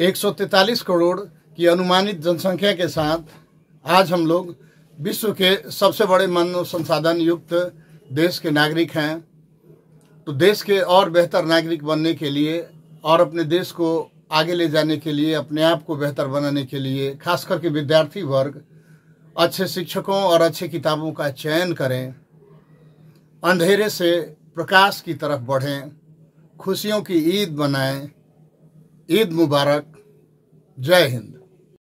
143 करोड़ की अनुमानित जनसंख्या के साथ आज हम लोग विश्व के सबसे बड़े मानव संसाधन युक्त देश के नागरिक हैं तो देश के और बेहतर नागरिक बनने के लिए और अपने देश को आगे ले जाने के लिए अपने आप को बेहतर बनाने के लिए खास करके विद्यार्थी वर्ग अच्छे शिक्षकों और अच्छे किताबों का चयन करें अंधेरे से प्रकाश की तरफ बढ़ें खुशियों की ईद मनाएं ईद मुबारक जय हिंद